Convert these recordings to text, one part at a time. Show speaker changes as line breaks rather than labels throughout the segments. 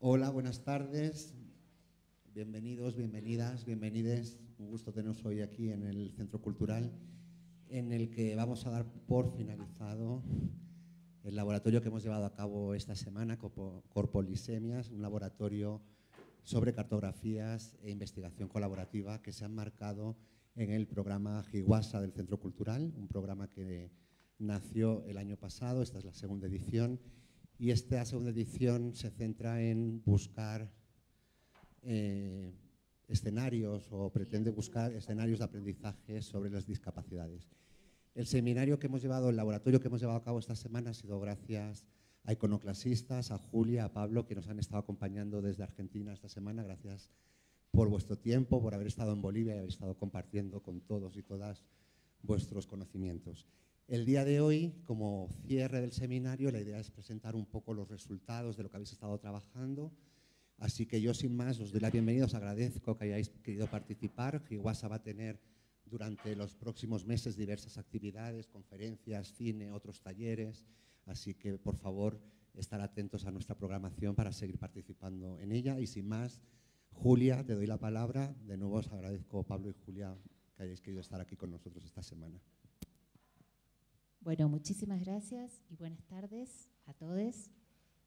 Hola, buenas tardes. Bienvenidos, bienvenidas, bienvenides. Un gusto teneros hoy aquí en el Centro Cultural, en el que vamos a dar por finalizado el laboratorio que hemos llevado a cabo esta semana, Corpolisemias, un laboratorio sobre cartografías e investigación colaborativa que se han marcado en el programa Jiguasa del Centro Cultural, un programa que nació el año pasado, esta es la segunda edición, y esta segunda edición se centra en buscar eh, escenarios o pretende buscar escenarios de aprendizaje sobre las discapacidades. El seminario que hemos llevado, el laboratorio que hemos llevado a cabo esta semana ha sido gracias a iconoclasistas, a Julia, a Pablo, que nos han estado acompañando desde Argentina esta semana. Gracias por vuestro tiempo, por haber estado en Bolivia y haber estado compartiendo con todos y todas vuestros conocimientos. El día de hoy, como cierre del seminario, la idea es presentar un poco los resultados de lo que habéis estado trabajando. Así que yo, sin más, os doy la bienvenida, os agradezco que hayáis querido participar. Giwasa va a tener durante los próximos meses diversas actividades, conferencias, cine, otros talleres. Así que, por favor, estar atentos a nuestra programación para seguir participando en ella. Y sin más, Julia, te doy la palabra. De nuevo os agradezco, Pablo y Julia, que hayáis querido estar aquí con nosotros esta semana. Bueno,
muchísimas gracias y buenas tardes a todos.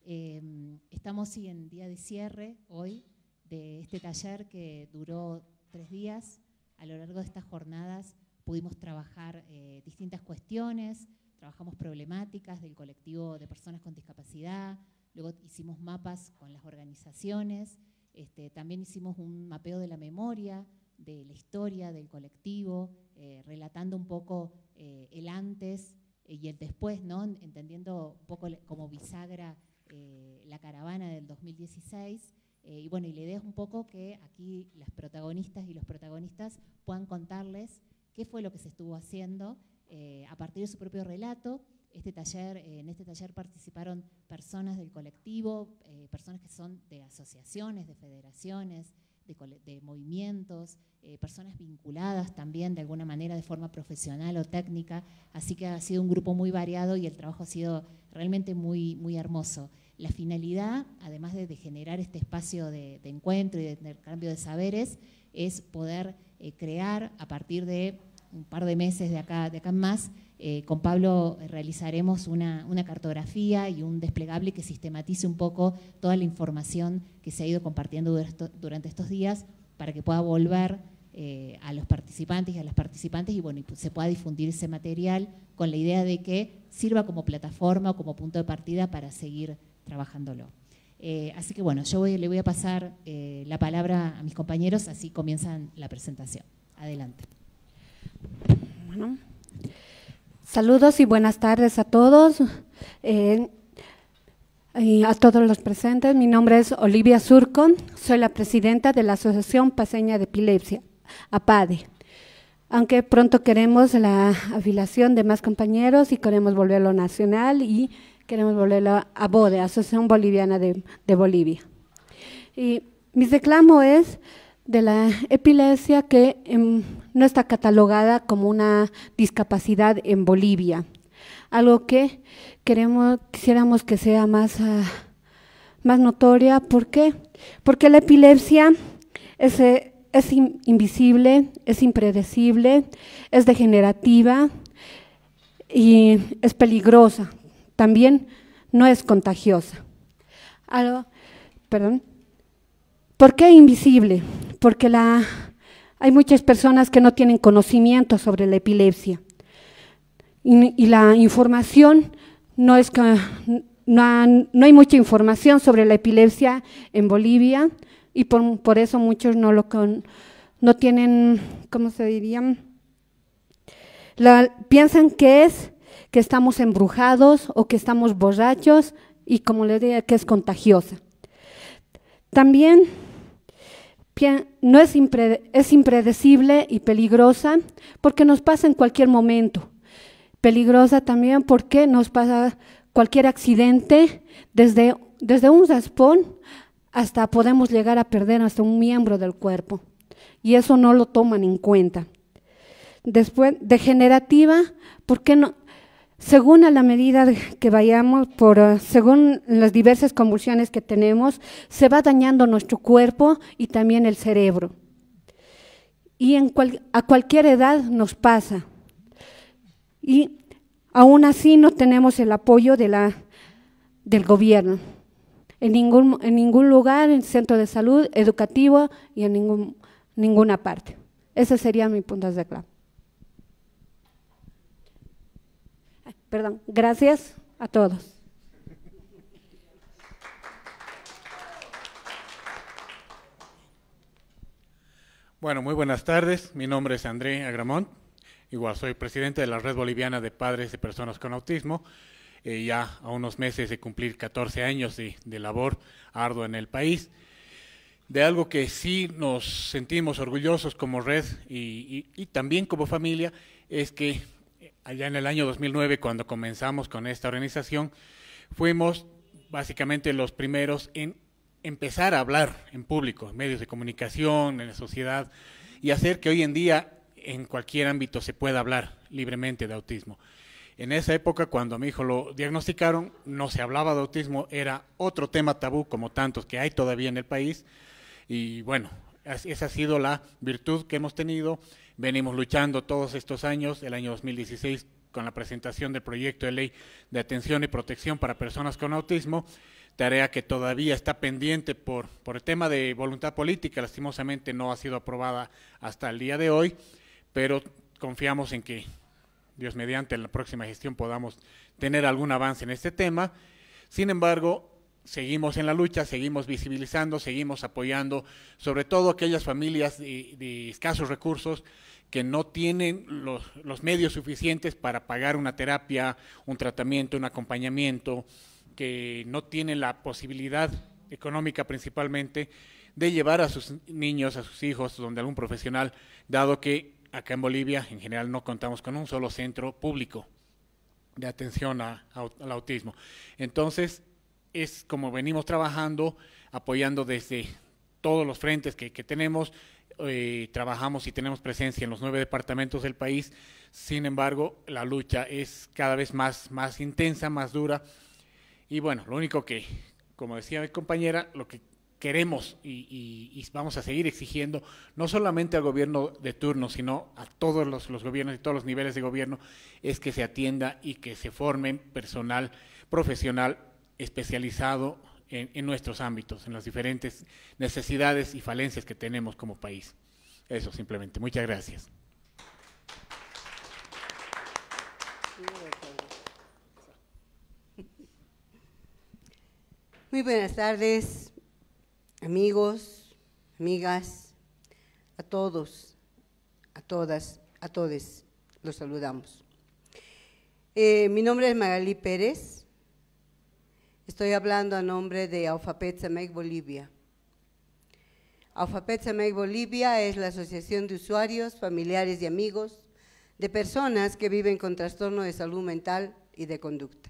Em, estamos en día de cierre hoy de este taller que duró tres días. A lo largo de estas jornadas pudimos trabajar eh, distintas cuestiones, trabajamos problemáticas del colectivo de personas con discapacidad, luego hicimos mapas con las organizaciones, este, también hicimos un mapeo de la memoria, de la historia del colectivo, eh, relatando un poco eh, el antes eh, y el después, ¿no? entendiendo un poco como bisagra eh, la caravana del 2016. Eh, y bueno, y la idea es un poco que aquí las protagonistas y los protagonistas puedan contarles qué fue lo que se estuvo haciendo a partir de su propio relato. Este taller, en este taller participaron personas del colectivo, personas que son de asociaciones, de federaciones, de, movimientos, eh, personas vinculadas también de alguna manera de forma profesional o técnica, así que ha sido un grupo muy variado y el trabajo ha sido realmente muy, muy hermoso. La finalidad, además de, generar este espacio de, encuentro y de intercambio de saberes, es poder eh, crear a partir de un par de meses de acá, de acá en más, eh, con Pablo eh, realizaremos una, cartografía y un desplegable que sistematice un poco toda la información que se ha ido compartiendo durante estos días para que pueda volver eh, a los participantes y a las participantes y bueno, se pueda difundir ese material con la idea de que sirva como plataforma o como punto de partida para seguir trabajándolo. así que bueno, yo le voy a pasar la palabra a mis compañeros, así comienzan la presentación. Adelante. Bueno,
saludos y buenas tardes a todos. Eh, y a todos los presentes, mi nombre es Olivia Surcon, soy la presidenta de la Asociación Paseña de Epilepsia, APADE. Aunque pronto queremos la afiliación de más compañeros y queremos volverlo nacional y queremos volverlo a BODE, Asociación Boliviana de, de Bolivia. Y mi reclamo es de la epilepsia que em, no está catalogada como una discapacidad en Bolivia. Algo que queremos, quisiéramos que sea más, ah, más notoria. ¿Por qué? Porque la epilepsia es, eh, invisible, es impredecible, es degenerativa y es peligrosa. También no es contagiosa. perdón. ¿Por qué invisible? porque hay muchas personas que no tienen conocimiento sobre la epilepsia y, la información no es no, hay mucha información sobre la epilepsia en Bolivia y por, eso muchos no lo no tienen, ¿cómo se dirían? piensan que es que estamos embrujados o que estamos borrachos y como les decía, que es contagiosa. También no es, es impredecible y peligrosa porque nos pasa en cualquier momento. Peligrosa también porque nos pasa cualquier accidente, desde, desde un raspón hasta podemos llegar a perder hasta un miembro del cuerpo. Y eso no lo toman en cuenta. Después, degenerativa, qué no, según a la medida que vayamos, por, eh, según las diversas convulsiones que tenemos, se va dañando nuestro cuerpo y también el cerebro. Y a cualquier edad nos pasa. Y aún así no tenemos el apoyo del gobierno. En ningún, lugar, en centro de salud, educativo y en ninguna parte. Ese sería mi puntos de clave. Perdón, gracias a todos.
Bueno, muy buenas tardes. Mi nombre es André Agramont. Igual soy presidente de la Red Boliviana de Padres de Personas con Autismo. Eh, ya a unos meses de cumplir 14 años de, labor ardua en el país. De algo que sí nos sentimos orgullosos como red y también como familia es que allá en el año 2009, cuando comenzamos con esta organización, fuimos básicamente los primeros en empezar a hablar en público, en medios de comunicación, en la sociedad, y hacer que hoy en día en cualquier ámbito se pueda hablar libremente de autismo. En esa época, cuando a mi hijo lo diagnosticaron, no se hablaba de autismo, era otro tema tabú como tantos que hay todavía en el país. Y bueno, esa ha sido la virtud que hemos tenido. Venimos luchando todos estos años, el año 2016 con la presentación del proyecto de ley de atención y protección para personas con autismo, tarea que todavía está pendiente por, por el tema de voluntad política, lastimosamente no ha sido aprobada hasta el día de hoy, pero confiamos en que, Dios mediante, en la próxima gestión podamos tener algún avance en este tema. Sin embargo, seguimos en la lucha, seguimos visibilizando, seguimos apoyando, sobre todo aquellas familias de, escasos recursos que no tienen los, medios suficientes para pagar una terapia, un tratamiento, un acompañamiento, que no tienen la posibilidad económica principalmente de llevar a sus niños, a sus hijos, donde algún profesional, dado que acá en Bolivia en general no contamos con un solo centro público de atención al autismo. Entonces, es como venimos trabajando, apoyando desde todos los frentes que, tenemos, eh, trabajamos y tenemos presencia en los nueve departamentos del país, sin embargo, la lucha es cada vez más, más intensa, más dura, y bueno, lo único que, como decía mi compañera, lo que queremos y, vamos a seguir exigiendo, no solamente al gobierno de turno, sino a todos los, los, gobiernos y todos los niveles de gobierno, es que se atienda y que se forme personal profesional especializado en, nuestros ámbitos, en las diferentes necesidades y falencias que tenemos como país. Eso simplemente. Muchas gracias.
Muy buenas tardes, amigos, amigas, a todos, a todas, a todos los saludamos. Eh, mi nombre es Magalí Pérez, Estoy hablando a nombre de Make Bolivia. Make Bolivia es la asociación de usuarios, familiares y amigos de personas que viven con trastorno de salud mental y de conducta.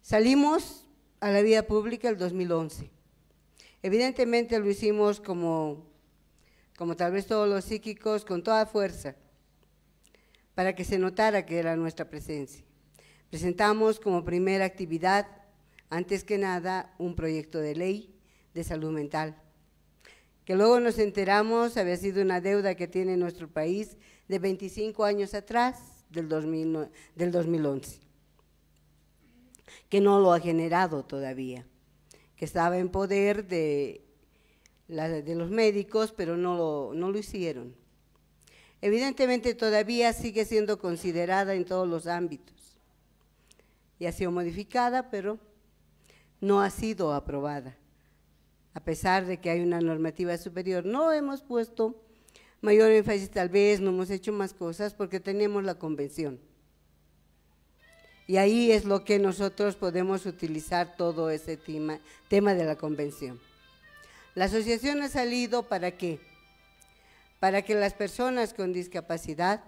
Salimos a la vida pública el 2011. Evidentemente lo hicimos como, como tal vez todos los psíquicos, con toda fuerza, para que se notara que era nuestra presencia. Presentamos como primera actividad antes que nada, un proyecto de ley de salud mental, que luego nos enteramos había sido una deuda que tiene nuestro país de 25 años atrás, del, 2011, que no lo ha generado todavía, que estaba en poder de, los médicos, pero no no lo hicieron. Evidentemente todavía sigue siendo considerada en todos los ámbitos. Y ha sido modificada, pero no ha sido aprobada. A pesar de que hay una normativa superior, no hemos puesto mayor énfasis, tal vez no hemos hecho más cosas porque tenemos la convención. Y ahí es lo que nosotros podemos utilizar todo ese tema, tema de la convención. La asociación ha salido para qué? Para que las personas con discapacidad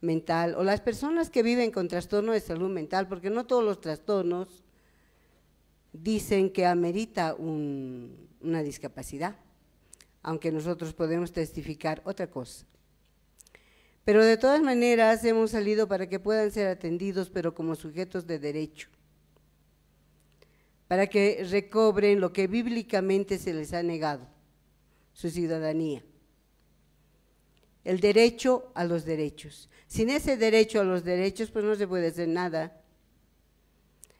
mental o las personas que viven con trastorno de salud mental, porque no todos los trastornos dicen que amerita una discapacidad, aunque nosotros podemos testificar otra cosa. Pero de todas maneras hemos salido para que puedan ser atendidos, pero como sujetos de derecho, para que recobren lo que bíblicamente se les ha negado, su ciudadanía, el derecho a los derechos. Sin ese derecho a los derechos, pues no se puede hacer nada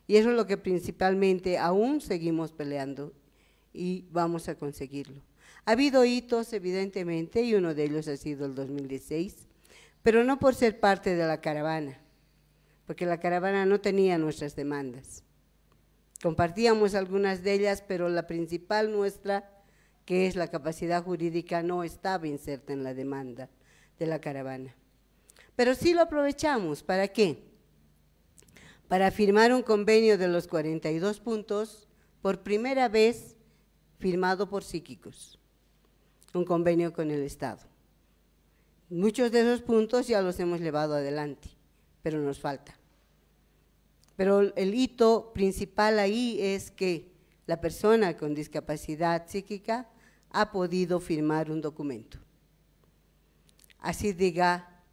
y eso es lo que principalmente aún seguimos peleando y vamos a conseguirlo. Ha habido hitos, evidentemente, y uno de ellos ha sido el 2016, pero no por ser parte de la caravana, porque la caravana no tenía nuestras demandas. Compartíamos algunas de ellas, pero la principal nuestra, que es la capacidad jurídica, no estaba inserta en la demanda de la caravana. Pero sí lo aprovechamos, ¿para qué? para firmar un convenio de los 42 puntos por primera vez firmado por psíquicos, un convenio con el Estado. Muchos de esos puntos ya los hemos llevado adelante, pero nos falta. Pero el hito principal ahí es que la persona con discapacidad psíquica ha podido firmar un documento. Así diga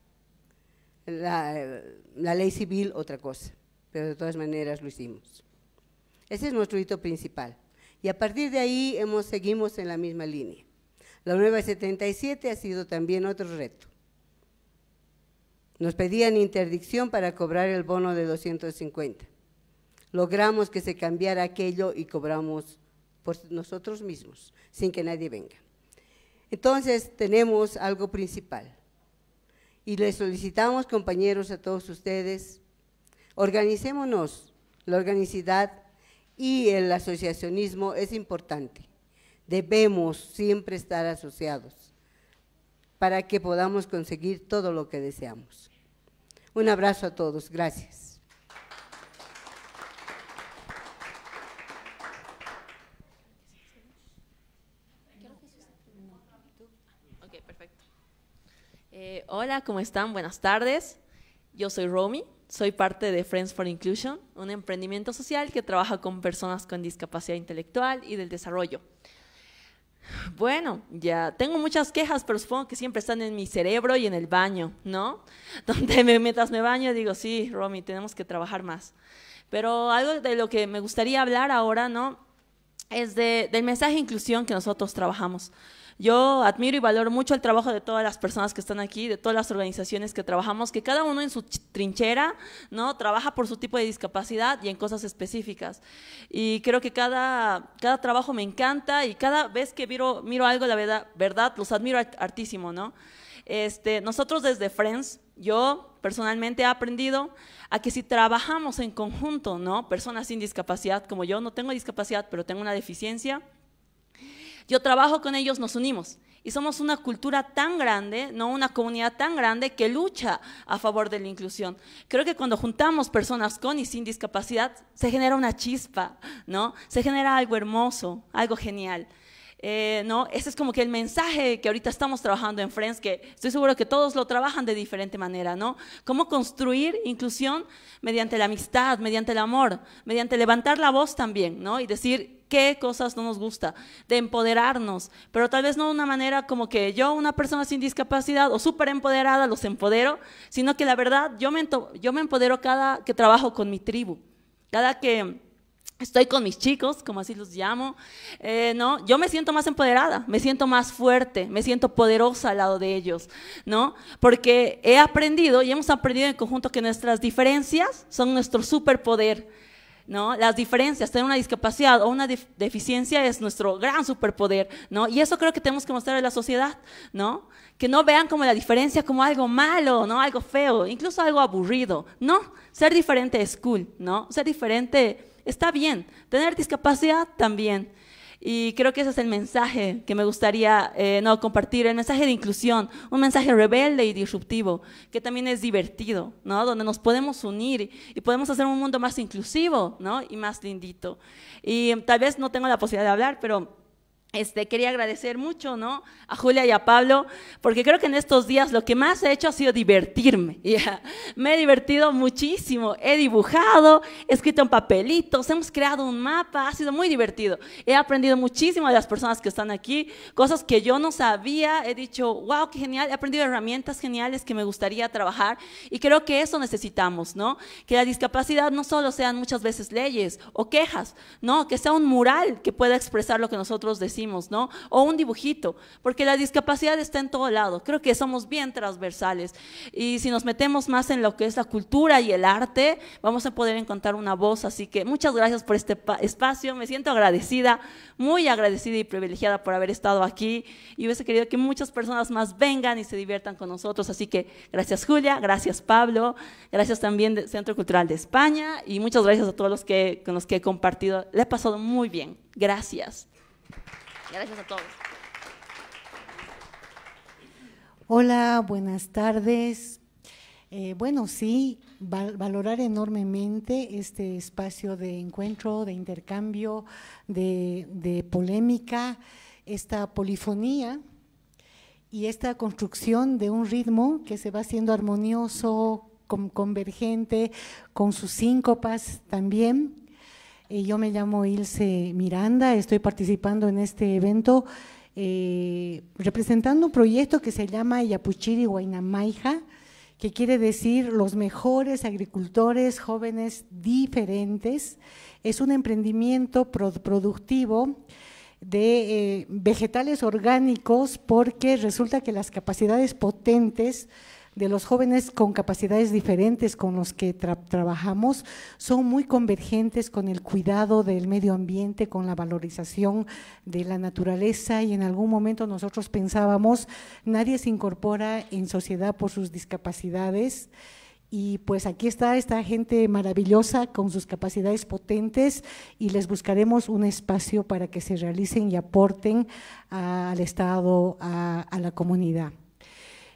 la, la ley civil otra cosa pero de todas maneras lo hicimos. Ese es nuestro hito principal. Y a partir de ahí hemos, seguimos en la misma línea. La nueva 77 ha sido también otro reto. Nos pedían interdicción para cobrar el bono de 250. Logramos que se cambiara aquello y cobramos por nosotros mismos, sin que nadie venga. Entonces tenemos algo principal. Y le solicitamos, compañeros, a todos ustedes, Organicémonos. La organicidad y el asociacionismo es importante. Debemos siempre estar asociados para que podamos conseguir todo lo que deseamos. Un abrazo a todos. Gracias.
Eh, hola, ¿cómo están? Buenas tardes. Yo soy Romy, soy parte de Friends for Inclusion, un emprendimiento social que trabaja con personas con discapacidad intelectual y del desarrollo. Bueno, ya tengo muchas quejas, pero supongo que siempre están en mi cerebro y en el baño, ¿no? Donde me, metas me baño digo, sí, Romy, tenemos que trabajar más. Pero algo de lo que me gustaría hablar ahora, ¿no? Es del mensaje de inclusión que nosotros trabajamos. Yo admiro y valoro mucho el trabajo de todas las personas que están aquí, de todas las organizaciones que trabajamos, que cada uno en su trinchera, ¿no? Trabaja por su tipo de discapacidad y en cosas específicas. Y creo que cada, trabajo me encanta y cada vez que miro, miro algo, la verdad, los admiro hartísimo, ¿no? Este, nosotros desde Friends, yo personalmente he aprendido a que si trabajamos en conjunto, ¿no? Personas sin discapacidad, como yo no tengo discapacidad, pero tengo una deficiencia, yo trabajo con ellos, nos unimos. Y somos una cultura tan grande, no una comunidad tan grande que lucha a favor de la inclusión. Creo que cuando juntamos personas con y sin discapacidad, se genera una chispa, ¿no? Se genera algo hermoso, algo genial. Eh, ¿no? Ese es como que el mensaje que ahorita estamos trabajando en Friends, que estoy seguro que todos lo trabajan de diferente manera, ¿no? Cómo construir inclusión mediante la amistad, mediante el amor, mediante levantar la voz también, ¿no? Y decir qué cosas no nos gusta, de empoderarnos, pero tal vez no de una manera como que yo, una persona sin discapacidad o súper empoderada, los empodero, sino que la verdad yo me, yo me empodero cada que trabajo con mi tribu, cada que Estoy con mis chicos, como así los llamo, eh, ¿no? Yo me siento más empoderada, me siento más fuerte, me siento poderosa al lado de ellos, ¿no? Porque he aprendido y hemos aprendido en conjunto que nuestras diferencias son nuestro superpoder, ¿no? Las diferencias, tener una discapacidad o una deficiencia es nuestro gran superpoder, ¿no? Y eso creo que tenemos que mostrar a la sociedad, ¿no? Que no vean como la diferencia como algo malo, ¿no? Algo feo, incluso algo aburrido, ¿no? Ser diferente es cool, ¿no? Ser diferente está bien, tener discapacidad también. Y creo que ese es el mensaje que me gustaría eh, no, compartir, el mensaje de inclusión, un mensaje rebelde y disruptivo, que también es divertido, donde nos podemos unir y podemos hacer un mundo más inclusivo ¿no? y más lindito. Y tal vez no tengo la posibilidad de hablar, pero este, quería agradecer mucho ¿no? a Julia y a Pablo, porque creo que en estos días lo que más he hecho ha sido divertirme. Me he divertido muchísimo, he dibujado, he escrito en papelitos, hemos creado un mapa, ha sido muy divertido. He aprendido muchísimo de las personas que están aquí, cosas que yo no sabía, he dicho, wow, qué genial, he aprendido herramientas geniales que me gustaría trabajar y creo que eso necesitamos, ¿no? que la discapacidad no solo sean muchas veces leyes o quejas, no, que sea un mural que pueda expresar lo que nosotros decimos o un dibujito, porque la discapacidad está en todo lado. Creo que somos bien transversales. Y si nos metemos más en lo que es la cultura y el arte, vamos a poder encontrar una voz. Así que muchas gracias por este espacio. Me siento agradecida, muy agradecida y privilegiada por haber estado aquí. Y hubiese querido que muchas personas más vengan y se diviertan con nosotros. Así que gracias Julia, gracias Pablo, gracias también del Centro Cultural de España y muchas gracias a todos los que, con los que he compartido. Le he pasado muy bien. Gracias.
Gracias a todos.
Hola, buenas tardes. Eh, bueno, sí, valorar enormemente este espacio de encuentro, de intercambio, de, de polémica, esta polifonía y esta construcción de un ritmo que se va haciendo armonioso, convergente, con sus síncopas también, yo me llamo Ilse Miranda, estoy participando en este evento eh, representando un proyecto que se llama Yapuchiri Guainamaija, que quiere decir los mejores agricultores jóvenes diferentes. Es un emprendimiento productivo de eh, vegetales orgánicos porque resulta que las capacidades potentes de los jóvenes con capacidades diferentes con los que trabajamos son muy convergentes con el cuidado del medio ambiente, con la valorización de la naturaleza y en algún momento nosotros pensábamos, nadie se incorpora en sociedad por sus discapacidades. Y pues aquí está esta gente maravillosa con sus capacidades potentes y les buscaremos un espacio para que se realicen y aporten al Estado, a la comunidad.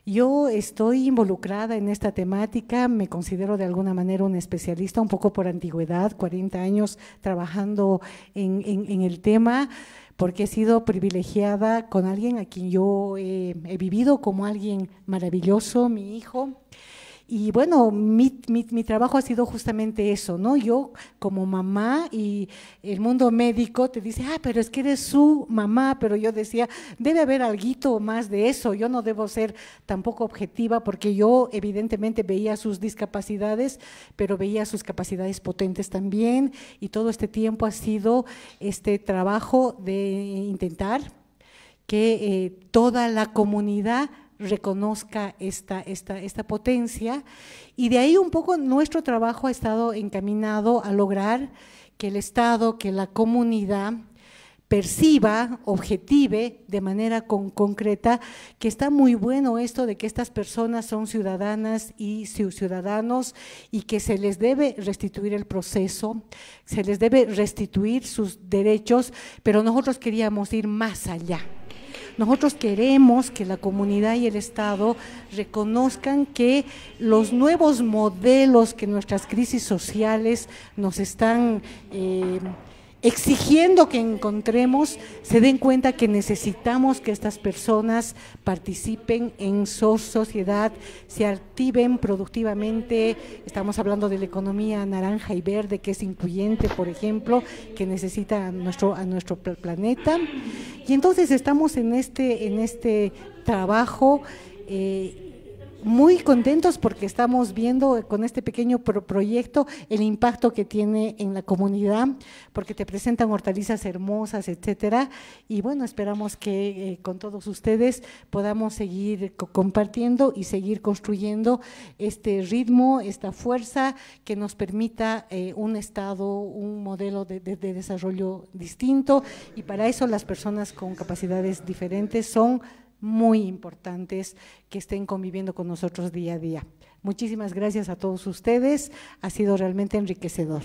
Yo estoy involucrada en esta temática, me considero de alguna manera un especialista, un poco por antigüedad, 40 años trabajando en, el tema, porque he sido privilegiada con alguien a quien yo he vivido como alguien maravilloso, mi hijo y bueno, mi, mi, trabajo ha sido justamente eso, ¿no? Yo como mamá y el mundo médico te dice, ah, pero es que eres su mamá, pero yo decía, debe haber algo más de eso, yo no debo ser tampoco objetiva porque yo evidentemente veía sus discapacidades, pero veía sus capacidades potentes también y todo este tiempo ha sido este trabajo de intentar que eh, toda la comunidad reconozca esta, esta, esta potencia. Y de ahí un poco nuestro trabajo ha estado encaminado a lograr que el Estado, que la comunidad perciba, objetive de manera concreta, que está muy bueno esto de que estas personas son ciudadanas y ciudadanos y que se les debe restituir el proceso, se les debe restituir sus derechos, pero nosotros queríamos ir más allá. Nosotros queremos que la comunidad y el Estado reconozcan que los nuevos modelos que nuestras crisis sociales nos están... Eh, exigiendo que encontremos, se den cuenta que necesitamos que estas personas participen en su sociedad, se activen productivamente. Estamos hablando de la economía naranja y verde, que es incluyente, por ejemplo, que necesita a nuestro, a nuestro planeta. Y entonces estamos en este, en este trabajo. Eh, muy contentos porque estamos viendo con este pequeño proyecto el impacto que tiene en la comunidad, porque te presentan hortalizas hermosas, etcétera. Y bueno, esperamos que eh, con todos ustedes podamos seguir compartiendo y seguir construyendo este ritmo, esta fuerza que nos permita eh, un Estado, un modelo de desarrollo distinto. Y para eso las personas con capacidades diferentes son muy importantes que estén conviviendo con nosotros día a día. Muchísimas gracias a todos ustedes, ha sido realmente enriquecedor.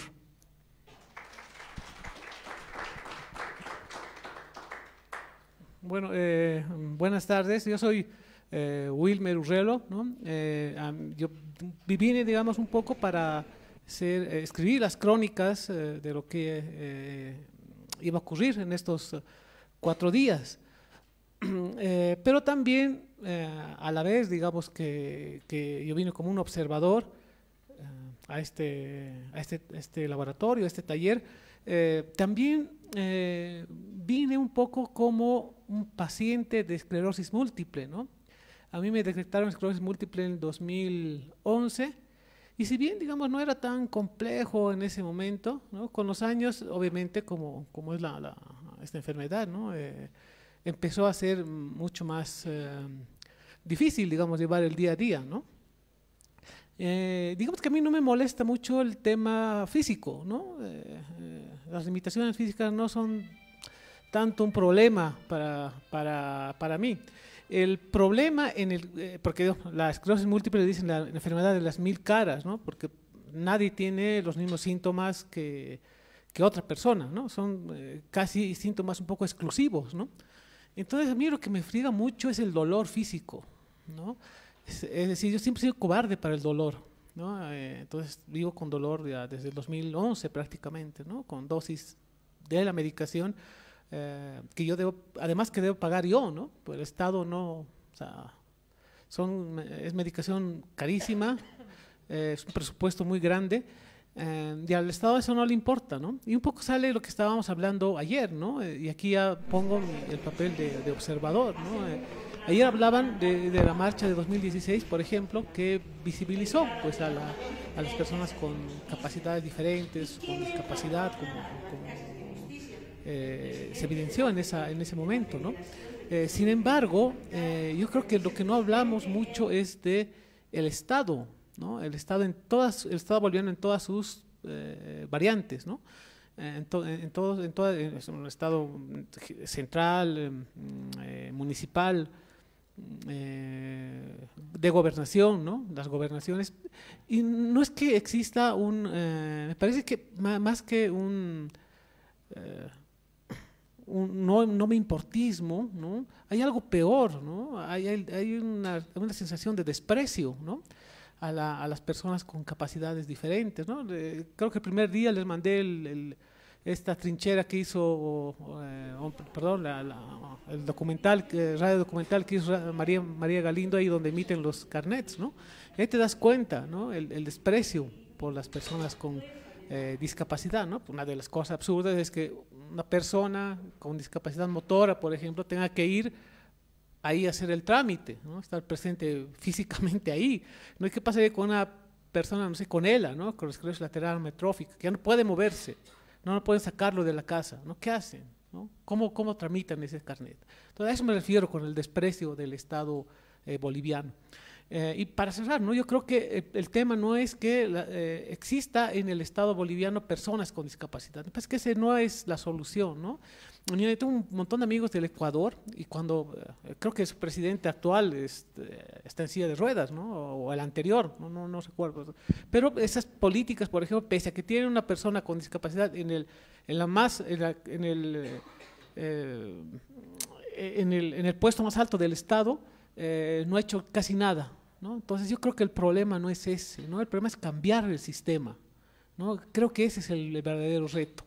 Bueno, eh, buenas tardes, yo soy eh, Wilmer Urrelo, eh, yo vine, digamos, un poco para escribir las crónicas de lo que iba a ocurrir en estos cuatro días. Eh, pero también eh, a la vez, digamos que, que, yo vine como un observador eh, a, este, a este, este, laboratorio, a este taller, también vine un poco como un paciente de esclerosis múltiple, ¿no? A mí me detectaron esclerosis múltiple en 2011 y si bien, digamos, no era tan complejo en ese momento, ¿no? con los años, obviamente, como, como es la, esta enfermedad, ¿no? empezó a ser mucho más eh, difícil, digamos, llevar el día a día, ¿no? Eh, digamos que a mí no me molesta mucho el tema físico, ¿no? Eh, las limitaciones físicas no son tanto un problema para, para, para mí. El problema en el, porque la esclerosis múltiple le dicen la, enfermedad de las mil caras, ¿no? Porque nadie tiene los mismos síntomas que, que otra persona, ¿no? Son casi síntomas un poco exclusivos, ¿no? Entonces a mí lo que me friega mucho es el dolor físico, ¿no? Es, decir, yo siempre he sido cobarde para el dolor, ¿no? Eh, entonces vivo con dolor ya desde el 2011 prácticamente, ¿no? Con dosis de la medicación eh, que yo debo, además que debo pagar yo, ¿no? Por el Estado no, o sea, son, es medicación carísima, eh, es un presupuesto muy grande eh, y al Estado eso no le importa, ¿no? Y un poco sale lo que estábamos hablando ayer, ¿no? Eh, y aquí ya pongo el papel de, observador, ¿no? Eh, ayer hablaban de, la marcha de 2016, por ejemplo, que visibilizó pues a, las personas con capacidades diferentes, con discapacidad, como, se evidenció en, en ese momento, ¿no? sin embargo, yo creo que lo que no hablamos mucho es de el Estado el Estado, en todas, Estado boliviano en todas sus eh, variantes, ¿no? En, en, todo, en, Estado central, municipal, de gobernación, ¿no? Las gobernaciones. Y no es que exista un... Eh, me parece que más que un... Eh, no, me importismo, ¿no? hay algo peor, ¿no? hay, una, una, sensación de desprecio. ¿no? a, las personas con capacidades diferentes. ¿no? creo que el primer día les mandé el, esta trinchera que hizo, eh, perdón, el documental, eh, radio documental que hizo María, María Galindo ahí donde emiten los carnets. ¿no? ahí te das cuenta ¿no? el, el desprecio por las personas con eh, discapacidad. ¿no? Una de las cosas absurdas es que una persona con discapacidad motora, por ejemplo, tenga que ir ahí hacer el trámite, ¿no? estar presente físicamente ahí. No hay que pasar con una persona, no sé, con ella, con los esclerosis lateral metróficos que ya no puede moverse, no, lo pueden sacarlo de la casa. ¿no? ¿Qué hacen? ¿Cómo, ¿Cómo tramitan ese carnet? Entonces, a eso me refiero con el desprecio del Estado eh, boliviano. Eh, y para cerrar, ¿no? yo creo que eh, el tema no es que eh, exista en el Estado boliviano personas con discapacidad, pues que esa no es la solución. ¿no? Yo tengo un montón de amigos del Ecuador y cuando creo que su presidente actual este, está en silla de ruedas, ¿no? o, el anterior, no, no, no recuerdo. Pero esas políticas, por ejemplo, pese a que tiene una persona con discapacidad en, el, en la más, en, en el, en, el, en el puesto más alto del Estado, no ha hecho casi nada entonces yo creo que el problema no es ese, ¿no? El problema es cambiar el sistema, ¿no? Creo que ese es el, verdadero reto.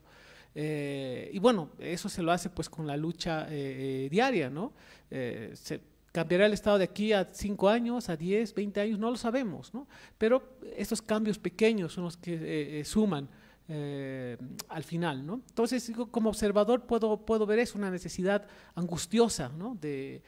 Eh, y bueno, eso se lo hace pues con la lucha eh, eh, diaria, ¿no? cambiará el Estado de aquí a 5 años, a 10, 20 años, no lo sabemos, ¿no? Pero esos cambios pequeños son los que suman. al final. ¿no? Entonces, como observador puedo, puedo ver eso, una necesidad angustiosa de,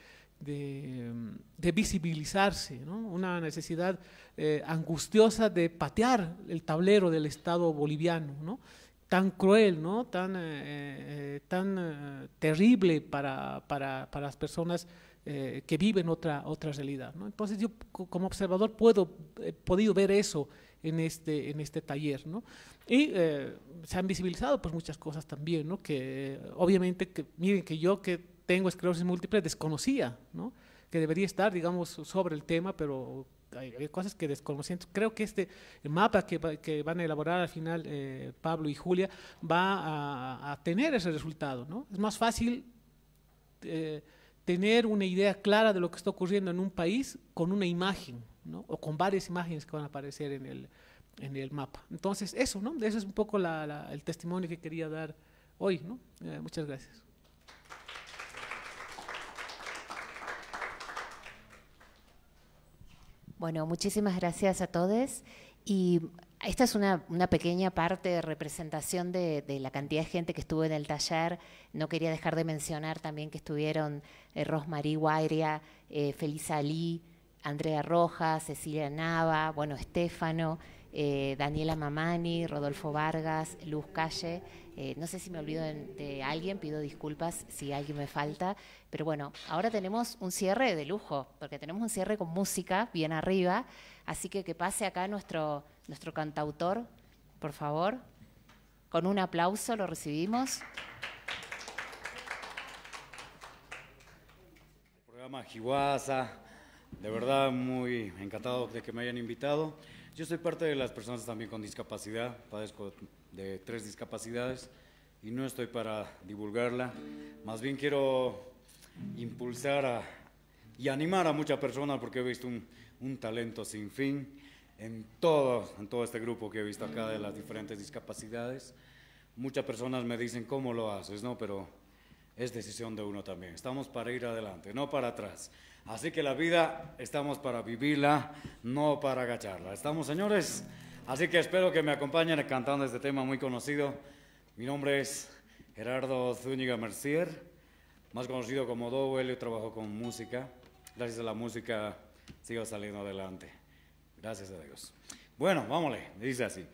de, visibilizarse, ¿no? una necesidad eh, angustiosa de patear el tablero del Estado boliviano, ¿no? tan cruel, ¿no? tan, eh, eh, tan terrible para, para, para, las personas que viven otra, otra realidad. ¿no? Entonces yo como observador puedo, he podido ver eso en este, en este taller. ¿no? Y se han visibilizado pues, muchas cosas también, ¿no? que obviamente, que, miren que yo que tengo esclerosis múltiple desconocía, que debería estar, digamos, sobre el tema, pero hay, cosas que entonces Creo que este mapa que, van a elaborar al final eh, Pablo y Julia va a, tener ese resultado. ¿no? Es más fácil eh, tener una idea clara de lo que está ocurriendo en un país con una imagen, o con varias imágenes que van a aparecer en el, mapa. Entonces, eso, ¿no? Eso es un poco el testimonio que quería dar hoy, eh, muchas gracias.
Bueno, muchísimas gracias a todos. Y esta es una, pequeña parte de representación de, la cantidad de gente que estuvo en el taller. No quería dejar de mencionar también que estuvieron eh, Rosmarie Guairia, eh, Feliz Ali, Andrea Rojas, Cecilia Nava, bueno, Estefano, eh, Daniela Mamani, Rodolfo Vargas, Luz Calle. Eh, no sé si me olvido de, alguien, pido disculpas si alguien me falta, pero bueno, ahora tenemos un cierre de lujo, porque tenemos un cierre con música bien arriba, así que que pase acá nuestro, cantautor, por favor. Con un aplauso lo recibimos.
El programa Jiguaza, de verdad muy encantado de que me hayan invitado. Yo soy parte de las personas también con discapacidad, padezco de tres discapacidades y no estoy para divulgarla, más bien quiero impulsar y animar a muchas personas porque he visto un, talento sin fin en todo, en todo este grupo que he visto acá de las diferentes discapacidades. Muchas personas me dicen, ¿cómo lo haces? No, pero es decisión de uno también. Estamos para ir adelante, no para atrás. Así que la vida estamos para vivirla, no para agacharla. ¿Estamos, señores? Así que espero que me acompañen cantando este tema muy conocido. Mi nombre es Gerardo Zúñiga Mercier, más conocido como Dowell. Yo trabajo con música. Gracias a la música sigo saliendo adelante. Gracias a Dios. Bueno, vámonos. Dice así.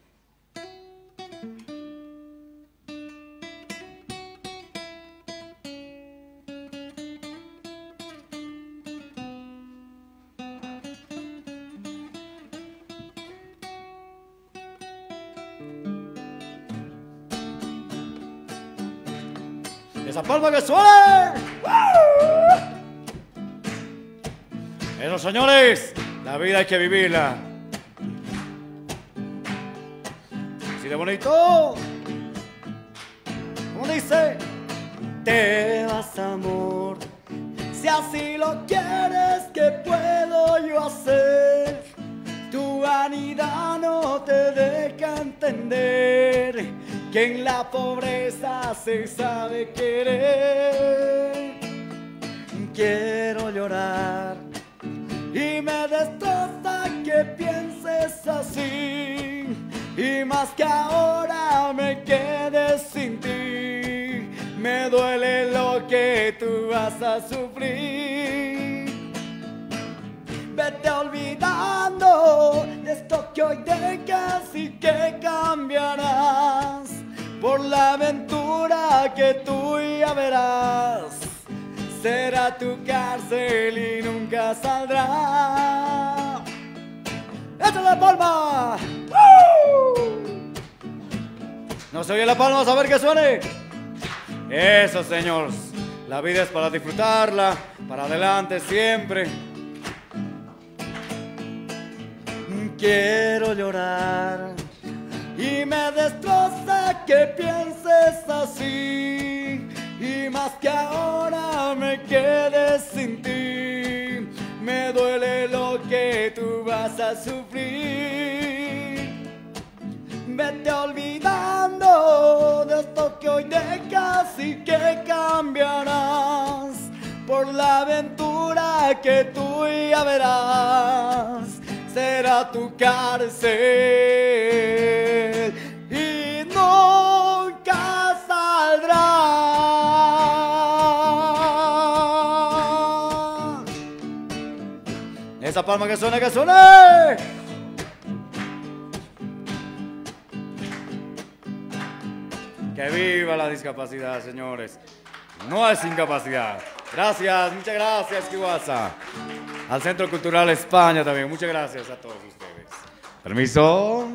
Esa palma que suele. Pero señores, la vida hay que vivirla.
Así de bonito. ¿Cómo dice? Te vas, amor. Si así lo quieres, ¿qué puedo yo hacer? Tu vanidad no te deja entender que en la pobreza se sabe querer. Quiero llorar y me destroza que pienses así. Y más que ahora me quedes sin ti, me duele lo que tú vas a sufrir. Vete olvidando de esto que hoy te casi que cambiarás por la aventura que tú ya verás. Será tu cárcel y nunca saldrá. ¡Es la palma! No se oye la palma, a ver qué
suene. Eso, señores. La vida es para disfrutarla, para adelante siempre.
Quiero llorar y me destroza que pienses así y más que ahora me quedes sin ti. Me duele lo que tú vas a sufrir. Vete olvidando de esto que hoy dejas casi que cambiarás por la aventura que tú ya verás. Será tu cárcel.
palma que suene, que suene. Que viva la discapacidad, señores. No es incapacidad. Gracias, muchas gracias, Kiwasa. Al Centro Cultural España también. Muchas gracias a todos ustedes. Permiso.